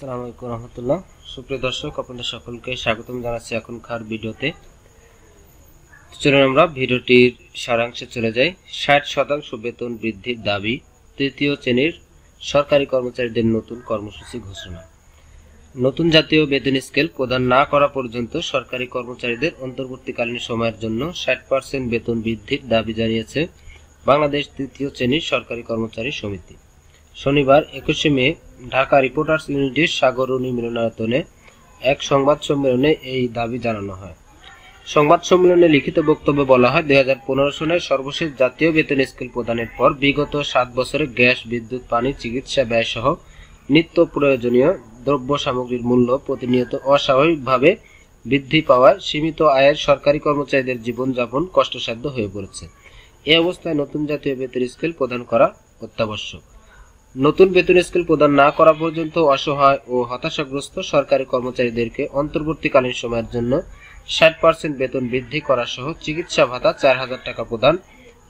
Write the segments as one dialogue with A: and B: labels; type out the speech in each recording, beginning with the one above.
A: আসসালামু আলাইকুম রহমতুল্লাহ সুপ্রিয় দর্শক আপনাদের সকলকে স্বাগতম জানাচ্ছি এখনকার ভিডিওতে চলুন আমরা ভিডিওটির সারাংশে চলে যাই ষাট শতাংশ বেতন বৃদ্ধির দাবি তৃতীয় শ্রেণীর সরকারি কর্মচারীদের নতুন কর্মসূচি ঘোষণা নতুন জাতীয় বেতন স্কেল প্রদান না করা পর্যন্ত সরকারি কর্মচারীদের অন্তর্বর্তীকালীন সময়ের জন্য ষাট পার্সেন্ট বেতন বৃদ্ধির দাবি জানিয়েছে বাংলাদেশ তৃতীয় শ্রেণীর সরকারি কর্মচারী সমিতি শনিবার একুশে মে ঢাকা রিপোর্টার্স ইউনিটির সাগরণী মিলনায়তনে এক সংবাদ সম্মেলনে এই দাবি জানানো হয় সংবাদ সম্মেলনে লিখিত বক্তব্যে বলা হয় দুই সনের সর্বশেষ জাতীয় বেতন স্কেল প্রদানের পর বিগত সাত বছরে গ্যাস বিদ্যুৎ পানি চিকিৎসা ব্যয়সহ নিত্য প্রয়োজনীয় দ্রব্য সামগ্রীর মূল্য প্রতিনিয়ত অস্বাভাবিকভাবে বৃদ্ধি পাওয়ায় সীমিত আয়ের সরকারি কর্মচারীদের জীবনযাপন কষ্টসাধ্য হয়ে পড়েছে এ অবস্থায় নতুন জাতীয় বেতন স্কেল প্রদান করা অত্যাবশ্যক নতুন বেতন স্কেল প্রদান না করা পর্যন্ত অসহায় ও হতাশাগ্রস্ত সরকারি কর্মচারীদেরকে অন্তর্বর্তীকালীন সময়ের জন্য ষাট পার্সেন্ট বেতন বৃদ্ধি করা সহ চিকিৎসা ভাতা চার হাজার টাকা প্রদান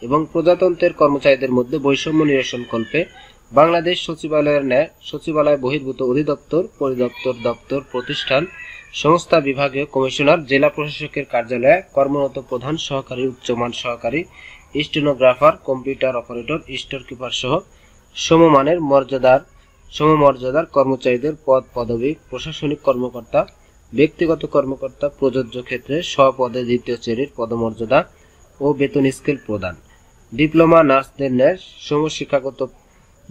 A: এবং প্রজাতন্ত্রের কর্মচারীদের মধ্যে বৈষম্য নিরসন কল্পে বাংলাদেশ সচিবালয়ের ন্যায় সচিবালয় বহির্ভূত অধিদপ্তর পরিদপ্তর দপ্তর প্রতিষ্ঠান সংস্থা বিভাগীয় কমিশনার জেলা প্রশাসকের কার্যালয়ে কর্মরত প্রধান সহকারী উচ্চমান সহকারী stenographer computer operator store keeper সহ সমমানের মর্যাদার সমমর্যাদার কর্মচারীদের পদ পদবী প্রশাসনিক কর্মকর্তা ব্যক্তিগত কর্মকর্তা প্রযোজ্য ক্ষেত্রে স্বপদে দ্বিতীয় শ্রেণীর পদমর্যাদা ও বেতন স্কেল প্রদান ডিপ্লোমা নার্সদের ন্যায় সমশিক্ষাগত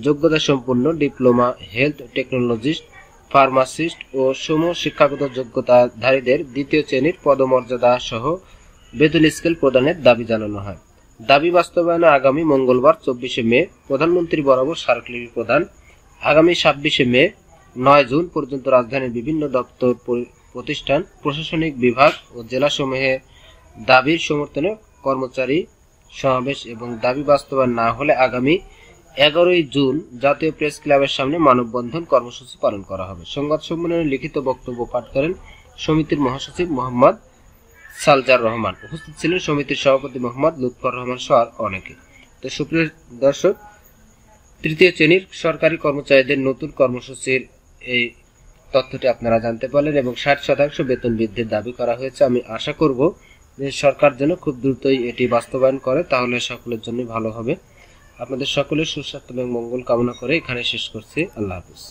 A: যোগ্যতা সম্পন্ন ডিপ্লোমা হেলথ টেকনোলজিস্ট ফার্মাসিস্ট ও সম শিক্ষাগত যোগ্যতাধারীদের দ্বিতীয় শ্রেণীর পদমর্যাদা সহ বেতন স্কেল প্রদানের দাবি জানানো হয় দাবি বাস্তবায়নে আগামী মঙ্গলবার চব্বিশে মে প্রধানমন্ত্রী বরাবর স্মারকলিপি প্রদান আগামী ছাব্বিশে মে নয় জুন পর্যন্ত রাজধানীর বিভিন্ন দপ্তর প্রতিষ্ঠান প্রশাসনিক বিভাগ ও জেলাসমূহে দাবির সমর্থনে কর্মচারী সমাবেশ এবং দাবি বাস্তবায়ন না হলে আগামী এগারোই জুন জাতীয় প্রেস ক্লাবের সামনে মানববন্ধন কর্মসূচি পালন করা হবে সংবাদ সম্মেলনে লিখিত বক্তব্য পাঠ করেন সমিতির মহাসচিব মোহাম্মদ সালজার রহমান উপস্থিত ছিলেন সমিতির সভাপতি মোহাম্মদ লুৎফর রহমান সহ অনেকে তো সুপ্রিয় দর্শক তৃতীয় শ্রেণীর সরকারি কর্মচারীদের নতুন কর্মসূচির এই তথ্যটি আপনারা জানতে পারলেন এবং ষাট শতাংশ বেতন বৃদ্ধির দাবি করা হয়েছে আমি আশা করব যে সরকার যেন খুব দ্রুতই এটি বাস্তবায়ন করে তাহলে সকলের জন্য ভালো হবে আপনাদের সকলের সুস্বাস্থ্য এবং মঙ্গল কামনা করে এখানে শেষ করছি আল্লাহ হাফিজ